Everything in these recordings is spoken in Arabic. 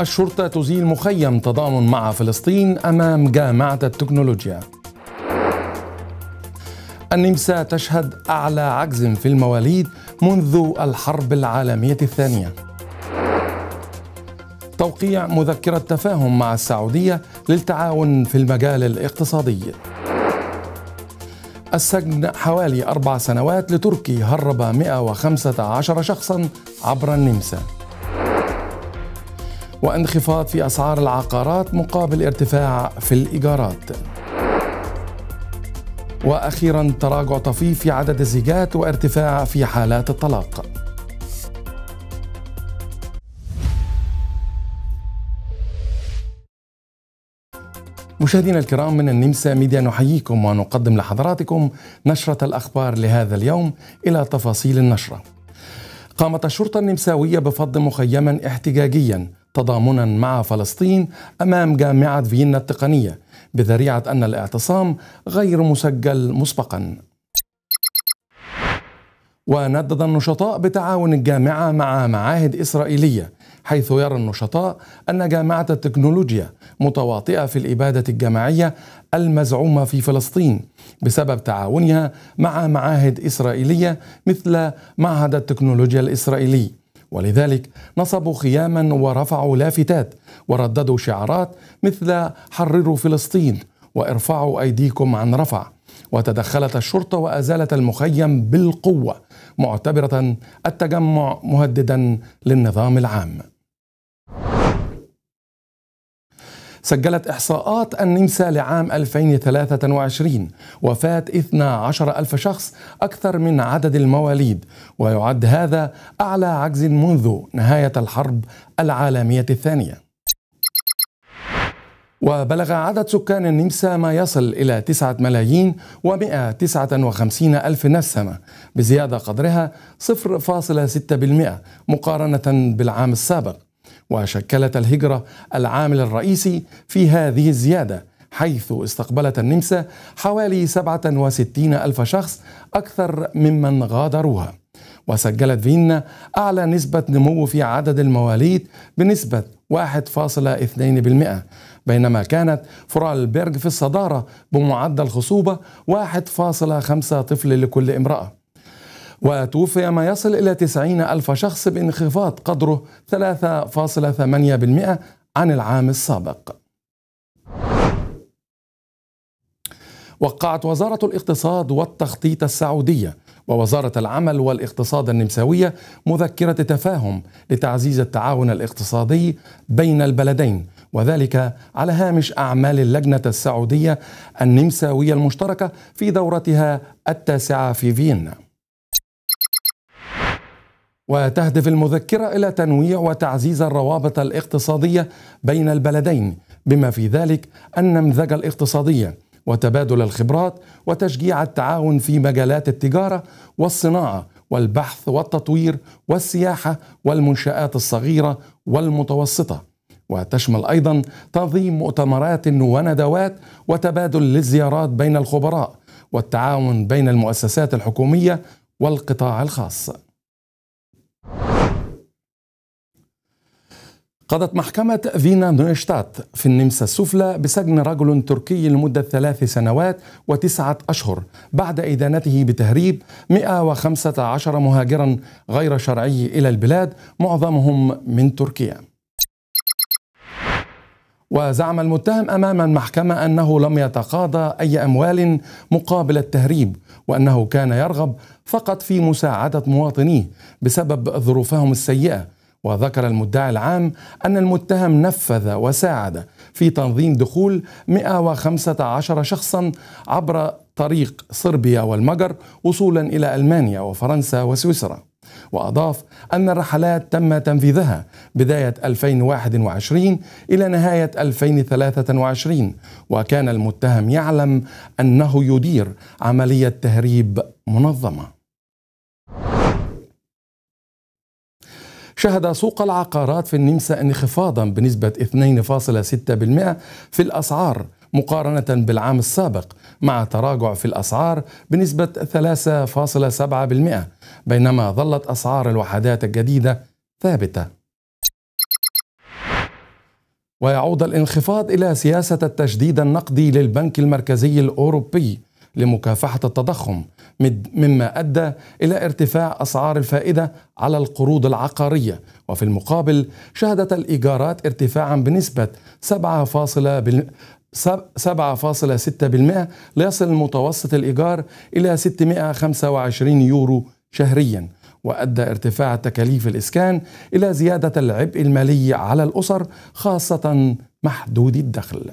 الشرطة تزيل مخيم تضامن مع فلسطين أمام جامعة التكنولوجيا النمسا تشهد أعلى عجز في المواليد منذ الحرب العالمية الثانية توقيع مذكرة تفاهم مع السعودية للتعاون في المجال الاقتصادي السجن حوالي أربع سنوات لتركي هرب 115 شخصا عبر النمسا وانخفاض في أسعار العقارات مقابل ارتفاع في الإيجارات وأخيرا تراجع طفيف في عدد الزيجات وارتفاع في حالات الطلاق مشاهدينا الكرام من النمسا ميديا نحييكم ونقدم لحضراتكم نشرة الأخبار لهذا اليوم إلى تفاصيل النشرة قامت الشرطة النمساوية بفض مخيما احتجاجيا تضامنا مع فلسطين امام جامعه فيينا التقنيه بذريعه ان الاعتصام غير مسجل مسبقا. وندد النشطاء بتعاون الجامعه مع معاهد اسرائيليه حيث يرى النشطاء ان جامعه التكنولوجيا متواطئه في الاباده الجماعيه المزعومه في فلسطين بسبب تعاونها مع معاهد اسرائيليه مثل معهد التكنولوجيا الاسرائيلي ولذلك نصبوا خياما ورفعوا لافتات ورددوا شعارات مثل حرروا فلسطين وارفعوا ايديكم عن رفع وتدخلت الشرطه وازالت المخيم بالقوه معتبره التجمع مهددا للنظام العام سجلت إحصاءات النمسا لعام 2023 وفاة 12 ألف شخص أكثر من عدد المواليد ويعد هذا أعلى عجز منذ نهاية الحرب العالمية الثانية وبلغ عدد سكان النمسا ما يصل إلى 9 ملايين و159 ألف نسمة بزيادة قدرها 0.6% مقارنة بالعام السابق وشكلت الهجرة العامل الرئيسي في هذه الزيادة حيث استقبلت النمسا حوالي 67 ألف شخص أكثر ممن غادروها وسجلت فيينا أعلى نسبة نمو في عدد المواليد بنسبة 1.2% بينما كانت فرالبرج في الصدارة بمعدل خصوبة 1.5 طفل لكل امرأة وتوفي ما يصل إلى 90 ألف شخص بانخفاض قدره 3.8% عن العام السابق وقعت وزارة الاقتصاد والتخطيط السعودية ووزارة العمل والاقتصاد النمساوية مذكرة تفاهم لتعزيز التعاون الاقتصادي بين البلدين وذلك على هامش أعمال اللجنة السعودية النمساوية المشتركة في دورتها التاسعة في فيينا وتهدف المذكرة إلى تنويع وتعزيز الروابط الاقتصادية بين البلدين بما في ذلك النمذجة الاقتصادية وتبادل الخبرات وتشجيع التعاون في مجالات التجارة والصناعة والبحث والتطوير والسياحة والمنشآت الصغيرة والمتوسطة وتشمل أيضا تنظيم مؤتمرات وندوات وتبادل للزيارات بين الخبراء والتعاون بين المؤسسات الحكومية والقطاع الخاص قضت محكمة فينا نويشتات في النمسا السفلى بسجن رجل تركي لمدة ثلاث سنوات وتسعة أشهر بعد إدانته بتهريب 115 مهاجرا غير شرعي إلى البلاد معظمهم من تركيا وزعم المتهم امام المحكمه انه لم يتقاضى اي اموال مقابل التهريب وانه كان يرغب فقط في مساعده مواطنيه بسبب ظروفهم السيئه وذكر المدعي العام أن المتهم نفذ وساعد في تنظيم دخول 115 شخصا عبر طريق صربيا والمجر وصولا إلى ألمانيا وفرنسا وسويسرا وأضاف أن الرحلات تم تنفيذها بداية 2021 إلى نهاية 2023 وكان المتهم يعلم أنه يدير عملية تهريب منظمة شهد سوق العقارات في النمسا انخفاضا بنسبة 2.6% في الأسعار مقارنة بالعام السابق مع تراجع في الأسعار بنسبة 3.7% بينما ظلت أسعار الوحدات الجديدة ثابته ويعود الانخفاض الى سياسه التجديد النقدي للبنك المركزي الاوروبي لمكافحه التضخم مما ادى الى ارتفاع اسعار الفائده على القروض العقاريه وفي المقابل شهدت الايجارات ارتفاعا بنسبه 7.6% ليصل متوسط الايجار الى 625 يورو شهريا وادى ارتفاع تكاليف الاسكان الى زياده العبء المالي على الاسر خاصه محدودي الدخل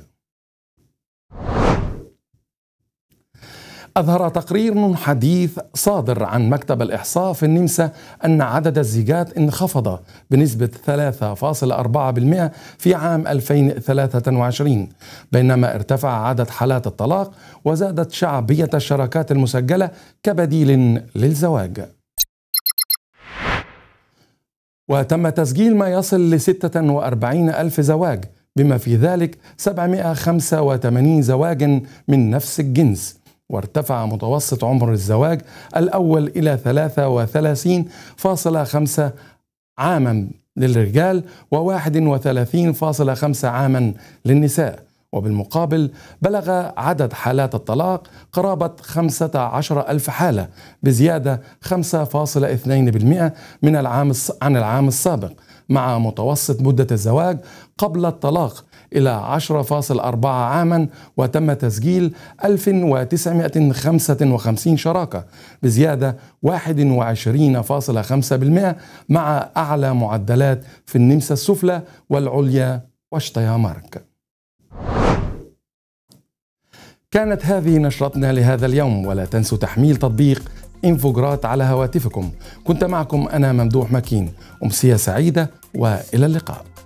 أظهر تقرير حديث صادر عن مكتب الإحصاء في النمسا أن عدد الزيجات انخفض بنسبة 3.4% في عام 2023 بينما ارتفع عدد حالات الطلاق وزادت شعبية الشراكات المسجلة كبديل للزواج وتم تسجيل ما يصل ل 46 ألف زواج بما في ذلك 785 زواج من نفس الجنس وارتفع متوسط عمر الزواج الأول إلى 33.5 عاما للرجال و31.5 عاما للنساء وبالمقابل بلغ عدد حالات الطلاق قرابة 15 ألف حالة بزيادة 5.2% من العام عن العام السابق مع متوسط مدة الزواج قبل الطلاق إلى 10.4 عاما وتم تسجيل 1955 شراكة بزيادة 21.5% مع أعلى معدلات في النمسا السفلى والعليا واشتيامارك كانت هذه نشرتنا لهذا اليوم ولا تنسوا تحميل تطبيق انفوجرات على هواتفكم كنت معكم أنا ممدوح مكين أمسية سعيدة وإلى اللقاء